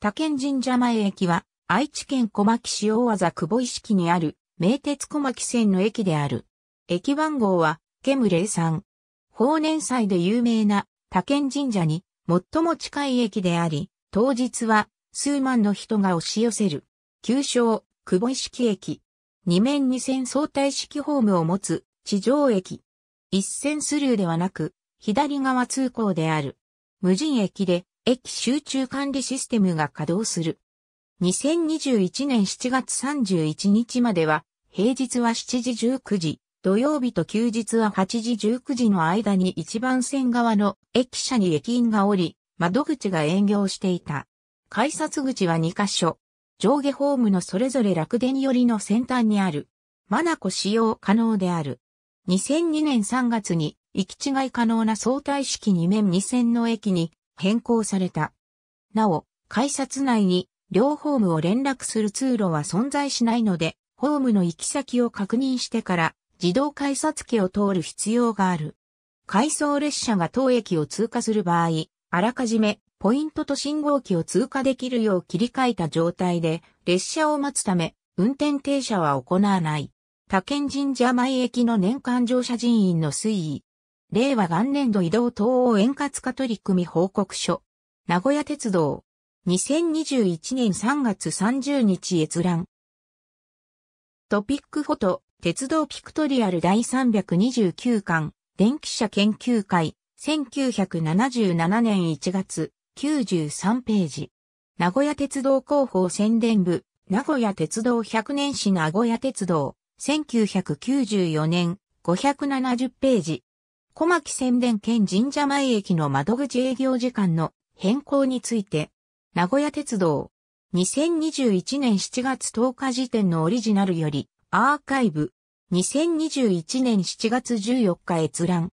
他県神社前駅は、愛知県小牧市大技久保石にある、名鉄小牧線の駅である。駅番号は、ケムレイさん。法年祭で有名な、他県神社に、最も近い駅であり、当日は、数万の人が押し寄せる。旧称、久保石駅。二面二線相対式ホームを持つ、地上駅。一線スルーではなく、左側通行である。無人駅で、駅集中管理システムが稼働する。2021年7月31日までは、平日は7時19時、土曜日と休日は8時19時の間に一番線側の駅舎に駅員がおり、窓口が営業していた。改札口は2カ所。上下ホームのそれぞれ楽電寄りの先端にある。マナコ使用可能である。2002年3月に行き違い可能な相対式2面2線の駅に変更された。なお、改札内に両ホームを連絡する通路は存在しないので、ホームの行き先を確認してから自動改札機を通る必要がある。回送列車が当駅を通過する場合、あらかじめポイントと信号機を通過できるよう切り替えた状態で列車を待つため運転停車は行わない。他県神社前駅の年間乗車人員の推移、令和元年度移動等を円滑化取り組み報告書。名古屋鉄道。2021年3月30日閲覧。トピックフォト、鉄道ピクトリアル第329巻、電気車研究会、1977年1月、93ページ。名古屋鉄道広報宣伝部、名古屋鉄道100年史名古屋鉄道、1994年、570ページ。小牧宣伝兼神社前駅の窓口営業時間の変更について、名古屋鉄道、2021年7月10日時点のオリジナルより、アーカイブ、2021年7月14日閲覧。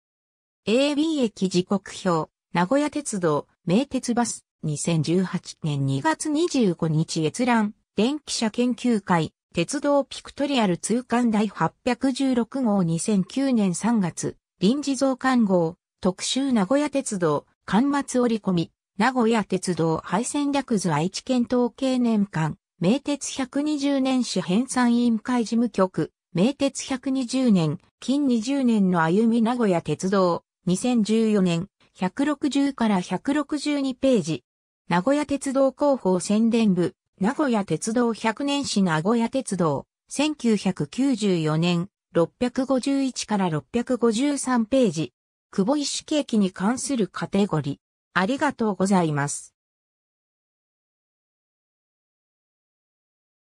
AB 駅時刻表、名古屋鉄道、名鉄バス、2018年2月25日閲覧、電気車研究会、鉄道ピクトリアル通貫第816号2009年3月、臨時増刊号、特集名古屋鉄道、刊末折り込み、名古屋鉄道廃線略図愛知県統計年間、名鉄120年史編纂委員会事務局、名鉄120年、近20年の歩み名古屋鉄道、2014年、160から162ページ。名古屋鉄道広報宣伝部、名古屋鉄道100年史名古屋鉄道、1994年、651から653ページ、久保一景気に関するカテゴリー。ありがとうございます。